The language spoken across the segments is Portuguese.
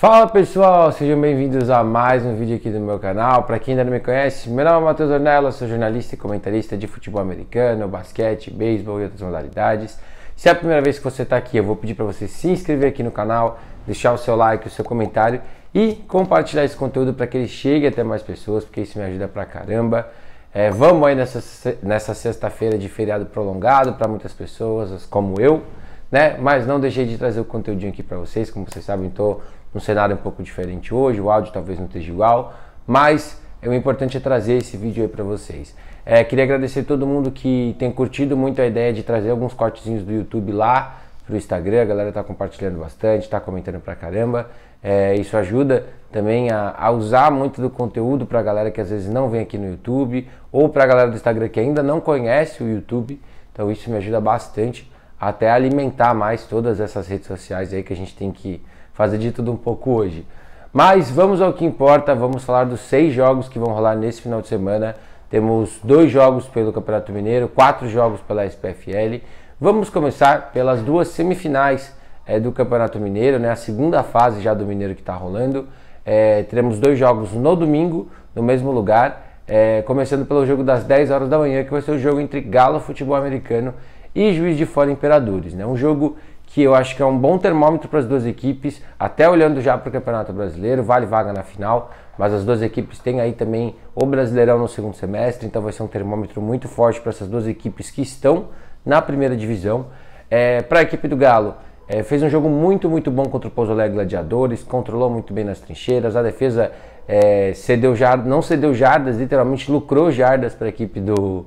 Fala pessoal, sejam bem-vindos a mais um vídeo aqui do meu canal. Para quem ainda não me conhece, meu nome é Matheus Ornella, sou jornalista e comentarista de futebol americano, basquete, beisebol e outras modalidades. Se é a primeira vez que você está aqui, eu vou pedir para você se inscrever aqui no canal, deixar o seu like, o seu comentário e compartilhar esse conteúdo para que ele chegue até mais pessoas, porque isso me ajuda pra caramba. É, vamos aí nessa, nessa sexta-feira de feriado prolongado para muitas pessoas, como eu, né? Mas não deixei de trazer o conteúdinho aqui para vocês, como vocês sabem, estou um cenário um pouco diferente hoje, o áudio talvez não esteja igual, mas é o importante é trazer esse vídeo aí para vocês. É, queria agradecer todo mundo que tem curtido muito a ideia de trazer alguns cortezinhos do YouTube lá para o Instagram, a galera está compartilhando bastante, está comentando pra caramba. É, isso ajuda também a, a, usar muito do conteúdo para a galera que às vezes não vem aqui no YouTube ou para a galera do Instagram que ainda não conhece o YouTube. Então isso me ajuda bastante até alimentar mais todas essas redes sociais aí que a gente tem que fazer de tudo um pouco hoje. Mas vamos ao que importa, vamos falar dos seis jogos que vão rolar nesse final de semana. Temos dois jogos pelo Campeonato Mineiro, quatro jogos pela SPFL. Vamos começar pelas duas semifinais é, do Campeonato Mineiro, né? a segunda fase já do Mineiro que está rolando. É, teremos dois jogos no domingo, no mesmo lugar. É, começando pelo jogo das 10 horas da manhã, que vai ser o jogo entre Galo Futebol Americano e Juiz de Fora Imperadores. Né? Um jogo que eu acho que é um bom termômetro para as duas equipes, até olhando já para o Campeonato Brasileiro, vale vaga na final, mas as duas equipes têm aí também o Brasileirão no segundo semestre, então vai ser um termômetro muito forte para essas duas equipes que estão na primeira divisão. É, para a equipe do Galo, é, fez um jogo muito, muito bom contra o Alegre Gladiadores, controlou muito bem nas trincheiras, a defesa é, cedeu jardas, não cedeu jardas, literalmente lucrou jardas para a equipe do,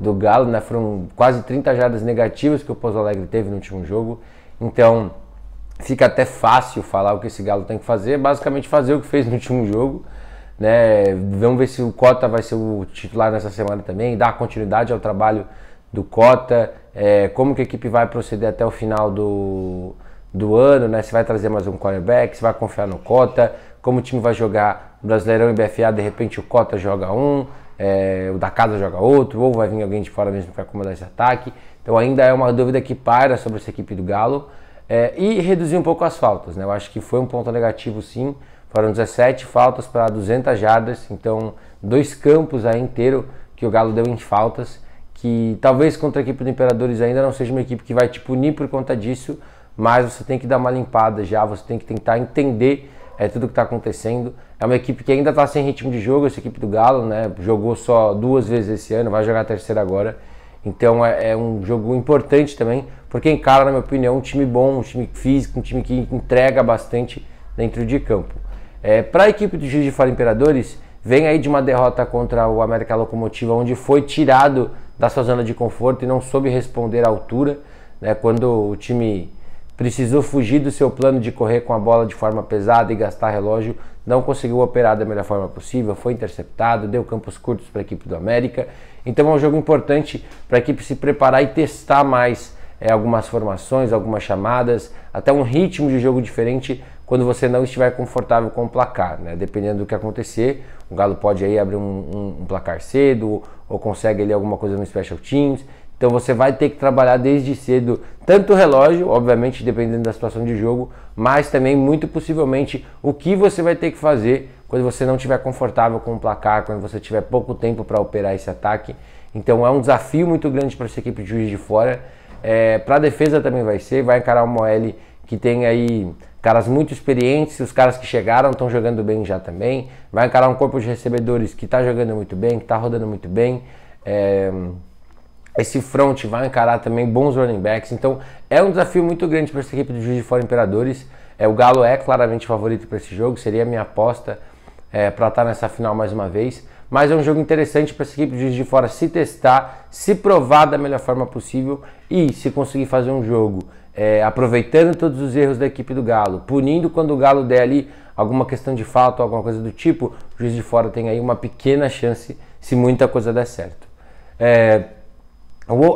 do Galo, né? foram quase 30 jardas negativas que o Pozo Alegre teve no último jogo. Então fica até fácil falar o que esse Galo tem que fazer, basicamente fazer o que fez no último jogo. Né? Vamos ver se o Cota vai ser o titular nessa semana também, dar continuidade ao trabalho do Cota, é, como que a equipe vai proceder até o final do, do ano, né? se vai trazer mais um quarterback, se vai confiar no Cota, como o time vai jogar Brasileirão e BFA, de repente o Cota joga um, é, o da casa joga outro, ou vai vir alguém de fora mesmo para acomodar esse ataque. Então ainda é uma dúvida que paira sobre essa equipe do Galo. É, e reduzir um pouco as faltas, né? Eu acho que foi um ponto negativo sim. Foram 17 faltas para 200 jardas, então dois campos aí inteiro que o Galo deu em faltas, que talvez contra a equipe do Imperadores ainda não seja uma equipe que vai te punir por conta disso, mas você tem que dar uma limpada já, você tem que tentar entender é, tudo que está acontecendo. É uma equipe que ainda está sem ritmo de jogo, essa equipe do Galo, né? Jogou só duas vezes esse ano, vai jogar a terceira agora. Então é, é, um jogo importante também, porque encara, na minha opinião, um time bom, um time físico, um time que entrega bastante dentro de campo. É, Para a equipe do Juiz de Fora Imperadores, vem aí de uma derrota contra o América Locomotiva, onde foi tirado da sua zona de conforto e não soube responder à altura. Né, quando o time precisou fugir do seu plano de correr com a bola de forma pesada e gastar relógio, não conseguiu operar da melhor forma possível, foi interceptado, deu campos curtos para a equipe do América. Então é um jogo importante para a equipe se preparar e testar mais é, algumas formações, algumas chamadas, até um ritmo de jogo diferente quando você não estiver confortável com o placar. Né? Dependendo do que acontecer, o Galo pode aí abrir um, um, um placar cedo ou consegue ali alguma coisa no Special Teams. Então você vai ter que trabalhar desde cedo tanto o relógio, obviamente dependendo da situação de jogo, mas também muito possivelmente o que você vai ter que fazer quando você não estiver confortável com o placar, quando você tiver pouco tempo para operar esse ataque. Então é um desafio muito grande para essa equipe de Juiz de Fora. É, para a defesa também vai ser, vai encarar uma OL que tem aí caras muito experientes, os caras que chegaram estão jogando bem já também. Vai encarar um corpo de recebedores que está jogando muito bem, que está rodando muito bem. É esse front vai encarar também bons running backs. Então é um desafio muito grande para essa equipe do Juiz de Fora Imperadores. É, o Galo é claramente favorito para esse jogo, seria a minha aposta é, para estar tá nessa final mais uma vez. Mas é um jogo interessante para essa equipe do Juiz de Fora se testar, se provar da melhor forma possível e se conseguir fazer um jogo é, aproveitando todos os erros da equipe do Galo, punindo quando o Galo der ali alguma questão de falta ou alguma coisa do tipo, o juiz de fora tem aí uma pequena chance se muita coisa der certo. É,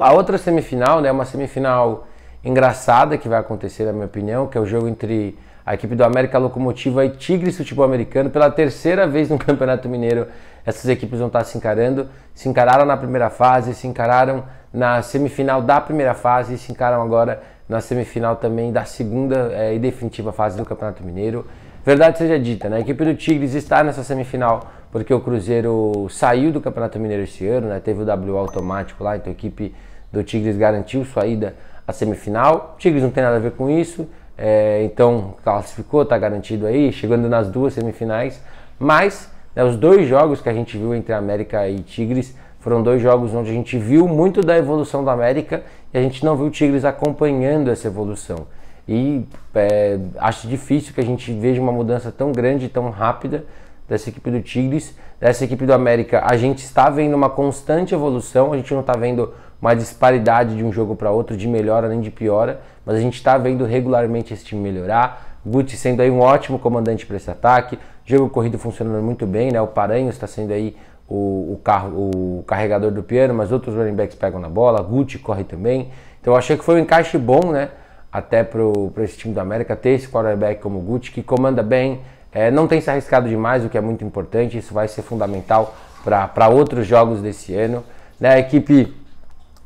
a outra semifinal, né, é uma semifinal engraçada que vai acontecer, na minha opinião, que é o jogo entre a equipe do América Locomotiva e Tigres Futebol Americano. Pela terceira vez no Campeonato Mineiro, essas equipes vão estar se encarando. Se encararam na primeira fase, se encararam na semifinal da primeira fase e se encaram agora na semifinal também da segunda é, e definitiva fase do Campeonato Mineiro. Verdade seja dita, né? a equipe do Tigres está nessa semifinal porque o Cruzeiro saiu do Campeonato Mineiro esse ano, né? teve o W automático lá, então a equipe do Tigres garantiu sua ida à semifinal. O Tigres não tem nada a ver com isso, é, então classificou, está garantido aí, chegando nas duas semifinais. Mas né, os dois jogos que a gente viu entre América e Tigres foram dois jogos onde a gente viu muito da evolução do América e a gente não viu o Tigres acompanhando essa evolução. E é, acho difícil que a gente veja uma mudança tão grande, tão rápida dessa equipe do Tigres, dessa equipe do América, a gente está vendo uma constante evolução, a gente não está vendo uma disparidade de um jogo para outro, de melhora nem de piora, mas a gente está vendo regularmente esse time melhorar. Guti sendo aí um ótimo comandante para esse ataque, jogo corrido funcionando muito bem, né? O Paranhos está sendo aí o, o, carro, o carregador do piano, mas outros running backs pegam na bola, Guti corre também. Então eu achei que foi um encaixe bom, né? Até para esse time do América ter esse quarterback como Guti, que comanda bem, é, não tem se arriscado demais, o que é muito importante, isso vai ser fundamental para outros jogos desse ano. Né? A equipe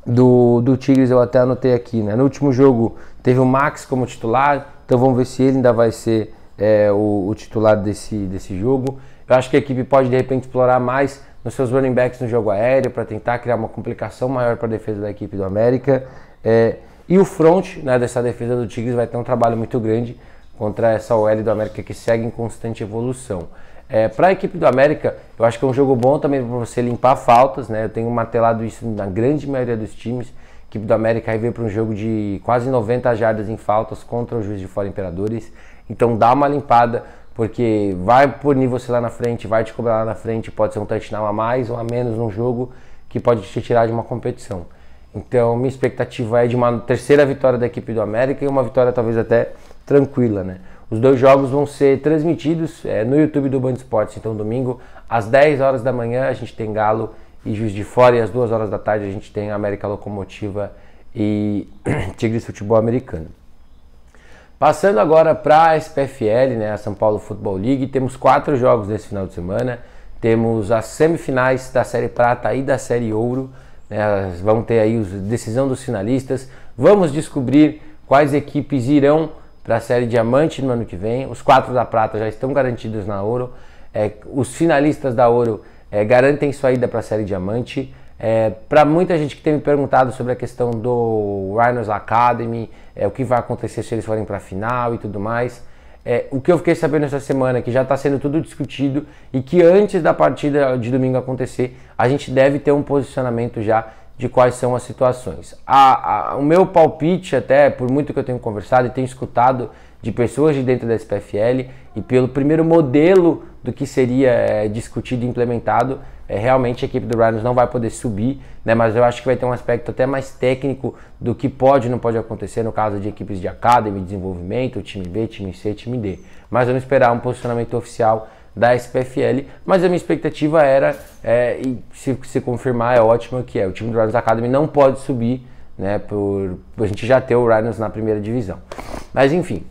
do, do Tigres eu até anotei aqui, né? no último jogo teve o Max como titular, então vamos ver se ele ainda vai ser é, o, o, titular desse, desse jogo. Eu acho que a equipe pode de repente explorar mais nos seus running backs no jogo aéreo para tentar criar uma complicação maior para a defesa da equipe do América. É, e o front né, dessa defesa do Tigres vai ter um trabalho muito grande contra essa OL do América que segue em constante evolução. É, para a equipe do América, eu acho que é um jogo bom também para você limpar faltas, né? Eu tenho martelado isso na grande maioria dos times. A equipe do América aí veio para um jogo de quase 90 jardas em faltas contra o Juiz de Fora Imperadores. Então dá uma limpada, porque vai punir você lá na frente, vai te cobrar lá na frente, pode ser um touchdown a mais ou a menos num jogo que pode te tirar de uma competição. Então minha expectativa é de uma terceira vitória da equipe do América e uma vitória talvez até tranquila, né? Os dois jogos vão ser transmitidos é, no YouTube do Band Esportes, então domingo às 10 horas da manhã a gente tem Galo e Juiz de Fora e às 2 horas da tarde a gente tem América Locomotiva e Tigres Futebol Americano. Passando agora para a SPFL, né, a São Paulo Futebol League, temos quatro jogos nesse final de semana. Temos as semifinais da Série Prata e da Série Ouro. Né, vão ter aí a decisão dos finalistas. Vamos descobrir quais equipes irão para a série Diamante no ano que vem. Os quatro da prata já estão garantidos na Ouro. É, os finalistas da Ouro é, garantem sua ida para a série Diamante. É, para muita gente que tem me perguntado sobre a questão do Rhinos Academy, é, o que vai acontecer se eles forem para a final e tudo mais. É, o que eu fiquei sabendo essa semana, é que já está sendo tudo discutido e que antes da partida de domingo acontecer, a gente deve ter um posicionamento já de quais são as situações. A, a, o meu palpite, até por muito que eu tenho conversado e tenho escutado de pessoas de dentro da SPFL e pelo primeiro modelo do que seria é, discutido e implementado, é, realmente a equipe do Rhinos não vai poder subir, né, mas eu acho que vai ter um aspecto até mais técnico do que pode e não pode acontecer no caso de equipes de academy, desenvolvimento, time B, time C, time D. Mas vamos esperar um posicionamento oficial da SPFL, mas a minha expectativa era, é, e se, se confirmar é ótima, que é o time do Rhinos Academy não pode subir, né, por, por a gente já ter o Rhinos na primeira divisão. Mas enfim,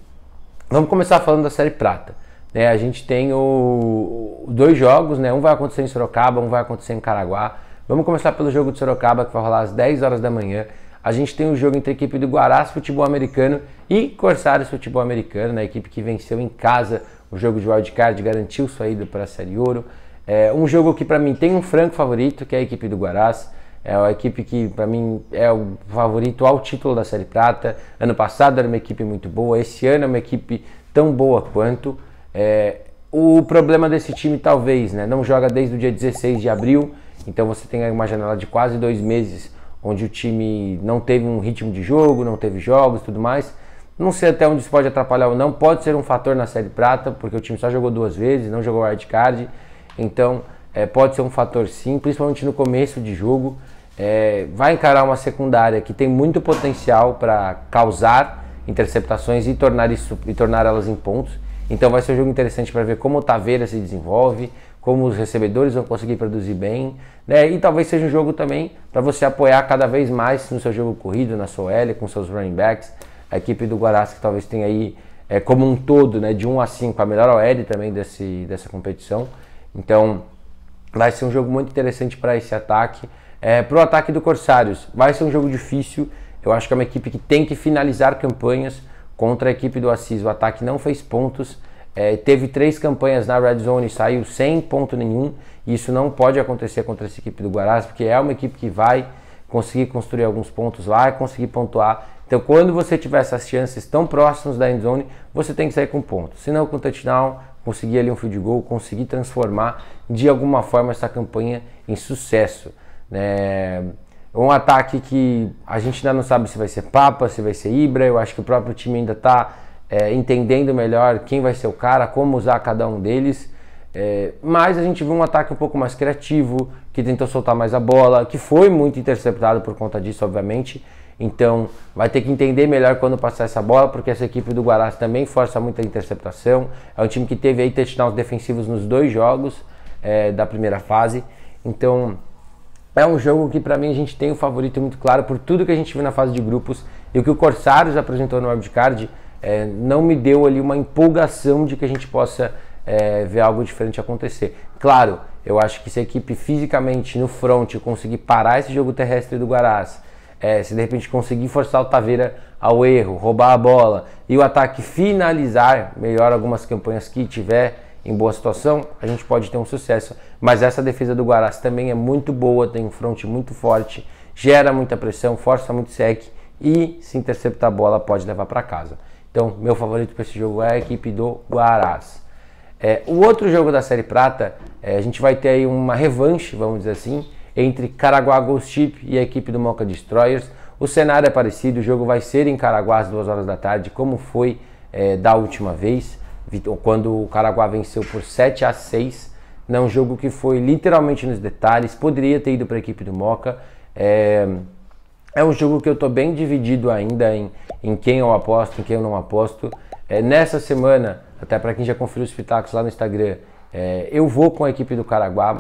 vamos começar falando da Série Prata. Né. a gente tem o, dois jogos, né, um vai acontecer em Sorocaba, um vai acontecer em Caraguá. Vamos começar pelo jogo de Sorocaba, que vai rolar às 10 horas da manhã. A gente tem o um jogo entre a equipe do Guarás Futebol Americano e Corsários Futebol Americano, né, a equipe que venceu em casa o jogo de wildcard garantiu sua ida para a Série Ouro. É um jogo que para mim tem um franco favorito, que é a equipe do Guarás. É a equipe que para mim é o favorito ao título da Série Prata. Ano passado era uma equipe muito boa, esse ano é uma equipe tão boa quanto. É, o problema desse time talvez, né? Não joga desde o dia 16 de abril, então você tem uma janela de quase dois meses onde o time não teve um ritmo de jogo, não teve jogos, tudo mais. Não sei até onde isso pode atrapalhar ou não. Pode ser um fator na Série Prata, porque o time só jogou duas vezes, não jogou wildcard. Então, é, pode ser um fator sim, principalmente no começo de jogo. É, vai encarar uma secundária que tem muito potencial para causar interceptações e tornar, isso, e tornar elas em pontos. Então vai ser um jogo interessante para ver como o Taveira se desenvolve, como os recebedores vão conseguir produzir bem, né? E talvez seja um jogo também para você apoiar cada vez mais no seu jogo corrido, na sua L, com seus running backs, a equipe do Guarás que talvez tenha aí é, como um todo, né, de 1 a 5, a melhor OL também desse, dessa competição. Então, vai ser um jogo muito interessante para esse ataque. É, para o ataque do Corsários, vai ser um jogo difícil. Eu acho que é uma equipe que tem que finalizar campanhas contra a equipe do Assis. O ataque não fez pontos, é, teve três campanhas na Red Zone e saiu sem ponto nenhum. Isso não pode acontecer contra essa equipe do Guarás, porque é uma equipe que vai conseguir construir alguns pontos, vai conseguir pontuar então, quando você tiver essas chances tão próximas da endzone, você tem que sair com ponto. Se não, com touchdown, conseguir ali um field goal, conseguir transformar de alguma forma essa campanha em sucesso. Né? um ataque que a gente ainda não sabe se vai ser Papa, se vai ser Ibra. Eu acho que o próprio time ainda está é, entendendo melhor quem vai ser o cara, como usar cada um deles. É, mas a gente viu um ataque um pouco mais criativo, que tentou soltar mais a bola, que foi muito interceptado por conta disso, obviamente. Então, vai ter que entender melhor quando passar essa bola, porque essa equipe do Guarás também força muita interceptação. É um time que teve aí touchdowns defensivos nos dois jogos é, da primeira fase. Então, é um jogo que para mim a gente tem um favorito muito claro por tudo que a gente viu na fase de grupos e o que o Corsários apresentou no wildcard é, não me deu ali uma empolgação de que a gente possa é, ver algo diferente acontecer. Claro, eu acho que se a equipe fisicamente no front conseguir parar esse jogo terrestre do Guarás, é, se de repente conseguir forçar o Taveira ao erro, roubar a bola e o ataque finalizar melhor algumas campanhas que tiver em boa situação, a gente pode ter um sucesso. Mas essa defesa do Guarás também é muito boa, tem um front muito forte, gera muita pressão, força muito sec e se interceptar a bola pode levar para casa. Então, meu favorito para esse jogo é a equipe do Guarás. É, o outro jogo da Série Prata, é, a gente vai ter aí uma revanche, vamos dizer assim, entre Caraguá Ghost Ship e a equipe do Moca Destroyers. O cenário é parecido, o jogo vai ser em Caraguá às 2 horas da tarde, como foi é, da última vez, quando o Caraguá venceu por 7 a 6 É um jogo que foi literalmente nos detalhes, poderia ter ido para a equipe do Moca. É, é um jogo que eu estou bem dividido ainda em, em quem eu aposto, em quem eu não aposto. É, nessa semana, até para quem já conferiu os pitacos lá no Instagram, é, eu vou com a equipe do Caraguá,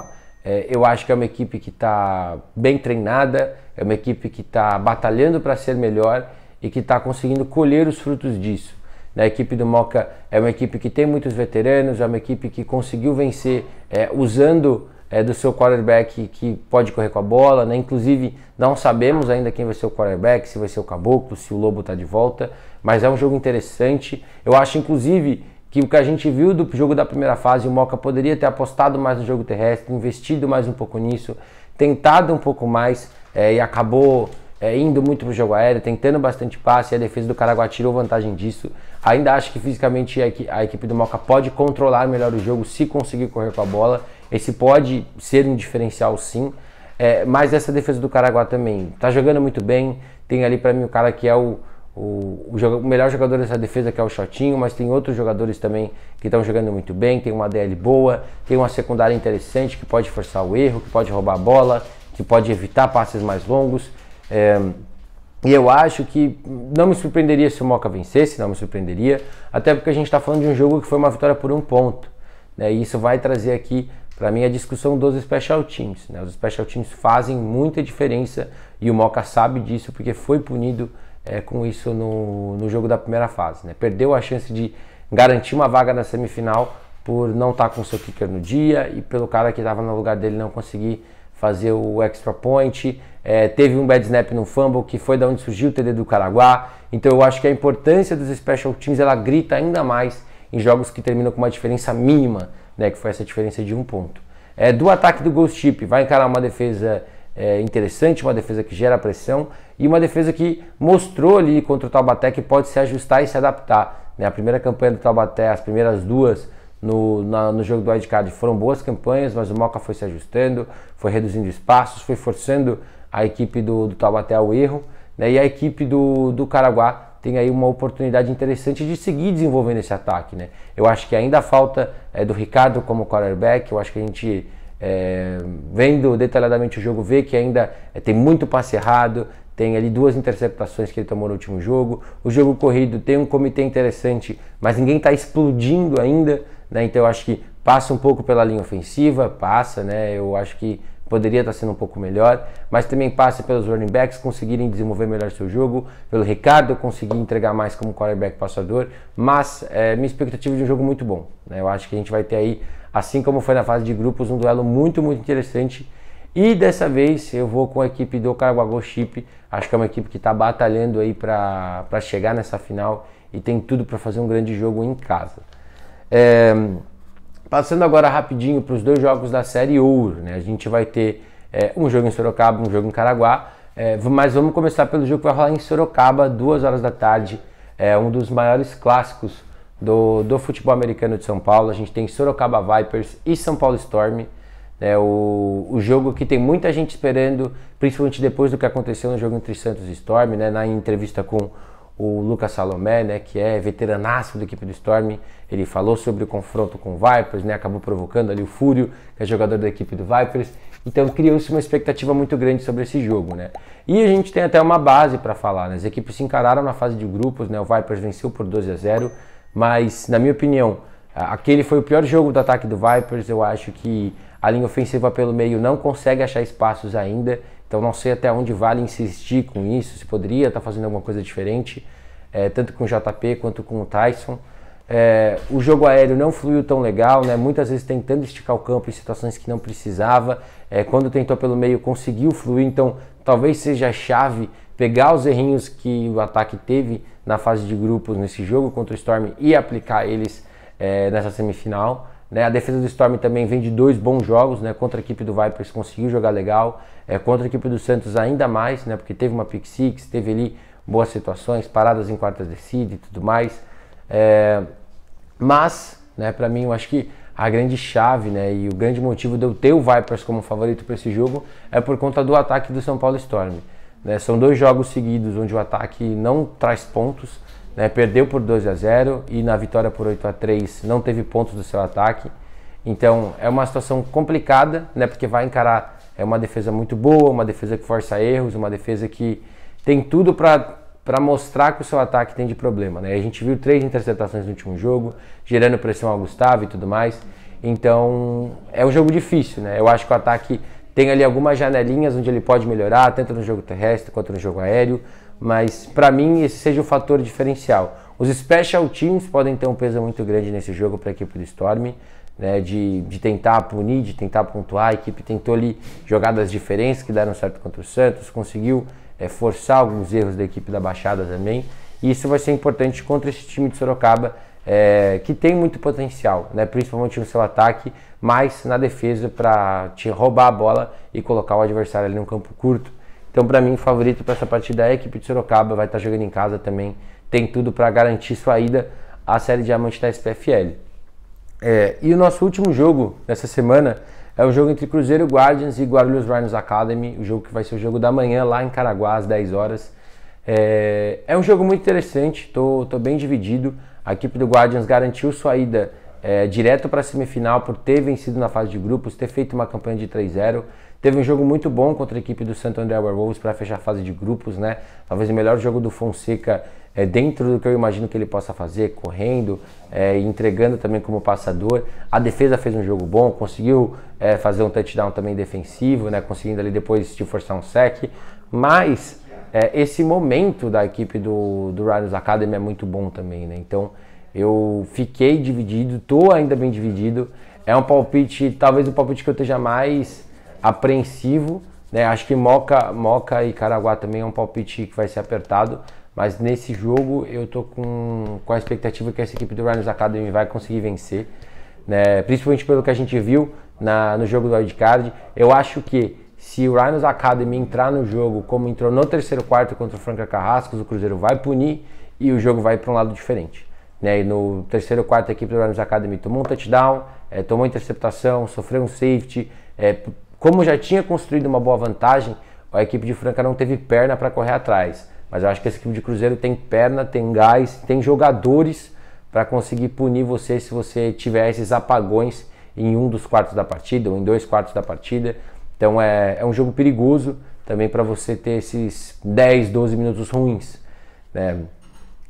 é, eu acho que é uma equipe que está bem treinada, é uma equipe que está batalhando para ser melhor e que está conseguindo colher os frutos disso. A equipe do Moca é uma equipe que tem muitos veteranos, é uma equipe que conseguiu vencer é, usando é, do seu quarterback que pode correr com a bola, né? Inclusive, não sabemos ainda quem vai ser o quarterback, se vai ser o Caboclo, se o Lobo está de volta, mas é um jogo interessante. Eu acho, inclusive, que o que a gente viu do jogo da primeira fase, o Moca poderia ter apostado mais no jogo terrestre, investido mais um pouco nisso, tentado um pouco mais é, e acabou é, indo muito pro jogo aéreo, tentando bastante passe, a defesa do Caraguá tirou vantagem disso. Ainda acho que fisicamente a, equipe do Moca pode controlar melhor o jogo se conseguir correr com a bola. Esse pode ser um diferencial sim. É, mas essa defesa do Caraguá também tá jogando muito bem. Tem ali para mim o cara que é o o, o, o, melhor jogador dessa defesa que é o Chotinho, mas tem outros jogadores também que estão jogando muito bem, tem uma DL boa, tem uma secundária interessante que pode forçar o erro, que pode roubar a bola, que pode evitar passes mais longos. É, e eu acho que não me surpreenderia se o Moca vencesse, não me surpreenderia, até porque a gente está falando de um jogo que foi uma vitória por um ponto. Né, e isso vai trazer aqui para mim a discussão dos special teams. Né, os special teams fazem muita diferença e o Moca sabe disso porque foi punido é, com isso no, no jogo da primeira fase. Né? Perdeu a chance de garantir uma vaga na semifinal por não estar tá com seu kicker no dia e pelo cara que estava no lugar dele não conseguir fazer o extra point. É, teve um bad snap no fumble que foi da onde surgiu o TD do Caraguá. Então eu acho que a importância dos special teams ela grita ainda mais em jogos que terminam com uma diferença mínima, né, que foi essa diferença de um ponto. É, do ataque do Ghost Chip, vai encarar uma defesa é, interessante, uma defesa que gera pressão e uma defesa que mostrou ali contra o Taubaté que pode se ajustar e se adaptar. Né? A primeira campanha do Taubaté, as primeiras duas no, na, no jogo do Wildcard foram boas campanhas, mas o Moca foi se ajustando, foi reduzindo espaços, foi forçando a equipe do, do Taubaté ao erro. Né? E a equipe do, do Caraguá tem aí uma oportunidade interessante de seguir desenvolvendo esse ataque. Né? Eu acho que ainda falta é, do Ricardo como quarterback, eu acho que a gente. É, vendo detalhadamente o jogo, vê que ainda é, tem muito passe errado, tem ali duas interceptações que ele tomou no último jogo. O jogo corrido tem um comitê interessante, mas ninguém está explodindo ainda, né? Então eu acho que passa um pouco pela linha ofensiva, passa, né? Eu acho que poderia estar tá sendo um pouco melhor, mas também passa pelos running backs conseguirem desenvolver melhor seu jogo, pelo Ricardo conseguir entregar mais como quarterback passador, mas é, minha expectativa é de um jogo muito bom. Né? Eu acho que a gente vai ter aí, assim como foi na fase de grupos, um duelo muito, muito interessante e dessa vez eu vou com a equipe do Caraguagô Chip. Acho que é uma equipe que está batalhando aí para chegar nessa final e tem tudo para fazer um grande jogo em casa. É, passando agora rapidinho para os dois jogos da Série Ouro. Né? A gente vai ter é, um jogo em Sorocaba, um jogo em Caraguá. É, mas vamos começar pelo jogo que vai rolar em Sorocaba, duas horas da tarde. É um dos maiores clássicos do, do futebol americano de São Paulo. A gente tem Sorocaba Vipers e São Paulo Storm. É o, o jogo que tem muita gente esperando, principalmente depois do que aconteceu no jogo entre Santos e Storm, né? na entrevista com o Lucas Salomé, né, que é veteranaço da equipe do Storm, ele falou sobre o confronto com o Vipers, né, acabou provocando ali o Fúrio, que é jogador da equipe do Vipers, então criou-se uma expectativa muito grande sobre esse jogo, né. E a gente tem até uma base para falar, né? as equipes se encararam na fase de grupos, né, o Vipers venceu por 12 a 0, mas na minha opinião, aquele foi o pior jogo do ataque do Vipers, eu acho que a linha ofensiva pelo meio não consegue achar espaços ainda, então não sei até onde vale insistir com isso, se poderia estar tá fazendo alguma coisa diferente, é, tanto com o JP quanto com o Tyson. É, o jogo aéreo não fluiu tão legal, né? muitas vezes tentando esticar o campo em situações que não precisava. É, quando tentou pelo meio, conseguiu fluir, então talvez seja a chave pegar os errinhos que o ataque teve na fase de grupos nesse jogo contra o Storm e aplicar eles é, nessa semifinal. Né? A defesa do Storm também vem de dois bons jogos, né? Contra a equipe do Vipers conseguiu jogar legal, é, contra a equipe do Santos ainda mais, né? Porque teve uma pick six, teve ali boas situações, paradas em quartas de descidas e tudo mais. É, mas, né? Para mim, eu acho que a grande chave, né? E o grande motivo de eu ter o Vipers como favorito para esse jogo é por conta do ataque do São Paulo Storm. Né? São dois jogos seguidos onde o ataque não traz pontos né? Perdeu por 12 a 0 e na vitória por 8 a 3 não teve pontos do seu ataque. Então é uma situação complicada, né? Porque vai encarar é uma defesa muito boa, uma defesa que força erros, uma defesa que tem tudo para para mostrar que o seu ataque tem de problema, né? A gente viu três interceptações no último jogo, gerando pressão ao Gustavo e tudo mais. Então, é um jogo difícil, né? Eu acho que o ataque tem ali algumas janelinhas onde ele pode melhorar, tanto no jogo terrestre quanto no jogo aéreo mas para mim esse seja o fator diferencial. Os special teams podem ter um peso muito grande nesse jogo para a equipe do Storm, né, de, de tentar punir, de tentar pontuar. A equipe tentou ali jogadas diferentes que deram certo contra o Santos, conseguiu é, forçar alguns erros da equipe da Baixada também. E isso vai ser importante contra esse time de Sorocaba, é, que tem muito potencial, né, principalmente no seu ataque, mas na defesa para te roubar a bola e colocar o adversário ali no campo curto então, para mim, o favorito para essa partida é a equipe de Sorocaba, vai estar tá jogando em casa também. Tem tudo para garantir sua ida à Série Diamante da SPFL. É, e o nosso último jogo dessa semana é o jogo entre Cruzeiro Guardians e Guarulhos Rhinos Academy, o jogo que vai ser o jogo da manhã lá em Caraguá, às 10 horas. É, é um jogo muito interessante, tô, tô bem dividido. A equipe do Guardians garantiu sua ida é, direto para a semifinal por ter vencido na fase de grupos, ter feito uma campanha de 3-0. Teve um jogo muito bom contra a equipe do Santo André Wolves para fechar a fase de grupos, né? Talvez o melhor jogo do Fonseca é, dentro do que eu imagino que ele possa fazer, correndo, é, entregando também como passador. A defesa fez um jogo bom, conseguiu é, fazer um touchdown também defensivo, né? Conseguindo ali depois de forçar um sec. Mas é, esse momento da equipe do, do Rhinos Academy é muito bom também, né? Então eu fiquei dividido, tô ainda bem dividido. É um palpite, talvez o palpite que eu esteja mais apreensivo. Né? Acho que Moca, Moca e Caraguá também é um palpite que vai ser apertado. Mas nesse jogo eu tô com, com a expectativa que essa equipe do Rhinos Academy vai conseguir vencer. Né? Principalmente pelo que a gente viu na, no jogo do Wildcard. Eu acho que se o Rhinos Academy entrar no jogo como entrou no terceiro quarto contra o Franca Carrascos, o Cruzeiro vai punir e o jogo vai para um lado diferente. Né? E no terceiro quarto a equipe do Rhinos Academy tomou um touchdown, é, tomou interceptação, sofreu um safety, é, como já tinha construído uma boa vantagem, a equipe de Franca não teve perna para correr atrás. Mas eu acho que esse equipe de Cruzeiro tem perna, tem gás, tem jogadores para conseguir punir você se você tiver esses apagões em um dos quartos da partida ou em dois quartos da partida. Então é, é um jogo perigoso também para você ter esses 10, 12 minutos ruins. Né?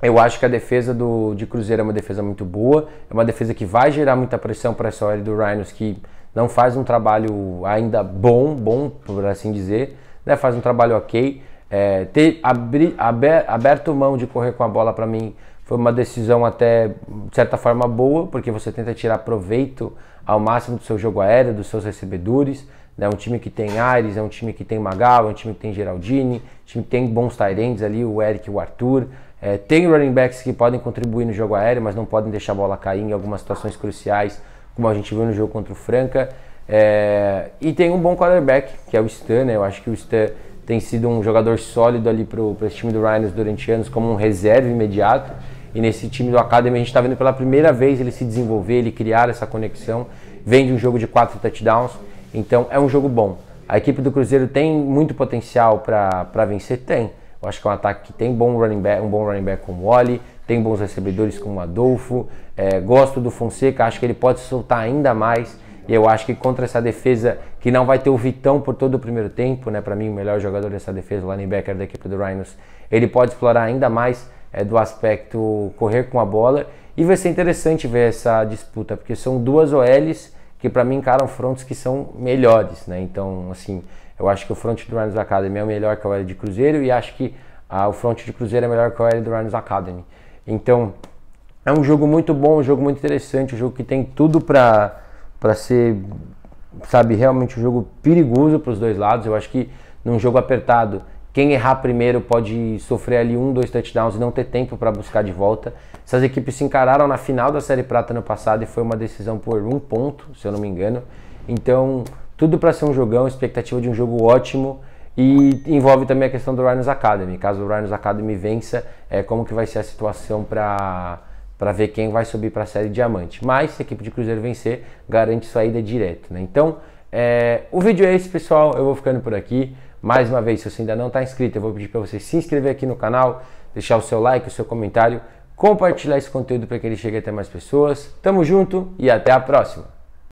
Eu acho que a defesa do, de Cruzeiro é uma defesa muito boa, é uma defesa que vai gerar muita pressão para essa hora do Rhinos que não faz um trabalho ainda bom, bom por assim dizer, né? faz um trabalho ok. É, ter abri, aber, aberto mão de correr com a bola para mim foi uma decisão até de certa forma boa, porque você tenta tirar proveito ao máximo do seu jogo aéreo, dos seus recebedores. É né? um time que tem Aires, é um time que tem Magal, é um time que tem Geraldine time que tem bons tight ali, o Eric e o Arthur. É, tem running backs que podem contribuir no jogo aéreo, mas não podem deixar a bola cair em algumas situações cruciais como a gente viu no jogo contra o Franca. É, e tem um bom quarterback, que é o Stan, né? Eu acho que o Stan tem sido um jogador sólido ali para esse time do Rhinos durante anos, como um reserva imediato. E nesse time do Academy a gente está vendo pela primeira vez ele se desenvolver, ele criar essa conexão. Vem de um jogo de quatro touchdowns, então é um jogo bom. A equipe do Cruzeiro tem muito potencial para vencer? Tem acho que é um ataque que tem bom running back, um bom running back como o Oli, tem bons recebedores como o Adolfo. É, gosto do Fonseca, acho que ele pode soltar ainda mais. E eu acho que contra essa defesa, que não vai ter o Vitão por todo o primeiro tempo, né? Para mim, o melhor jogador dessa defesa, o linebacker da equipe do Rhinos, ele pode explorar ainda mais é, do aspecto correr com a bola. E vai ser interessante ver essa disputa, porque são duas OLs que para mim encaram frontes que são melhores, né? Então, assim, eu acho que o front do Rhinos Academy é o melhor que o L de Cruzeiro e acho que ah, o front de Cruzeiro é melhor que o L do Runners Academy. Então, é um jogo muito bom, um jogo muito interessante, um jogo que tem tudo para pra ser, sabe, realmente um jogo perigoso para os dois lados. Eu acho que num jogo apertado, quem errar primeiro pode sofrer ali um, dois touchdowns e não ter tempo para buscar de volta. Essas equipes se encararam na final da Série Prata no passado e foi uma decisão por um ponto, se eu não me engano. Então, tudo para ser um jogão, expectativa de um jogo ótimo. E envolve também a questão do Ryan's Academy. Caso o Ryan's Academy vença, é como que vai ser a situação para para ver quem vai subir para a série diamante. Mas se a equipe de Cruzeiro vencer, garante saída direto, né? Então, é, o vídeo é esse, pessoal. Eu vou ficando por aqui. Mais uma vez, se você ainda não está inscrito, eu vou pedir para você se inscrever aqui no canal, deixar o seu like, o seu comentário, compartilhar esse conteúdo para que ele chegue até mais pessoas. Tamo junto e até a próxima.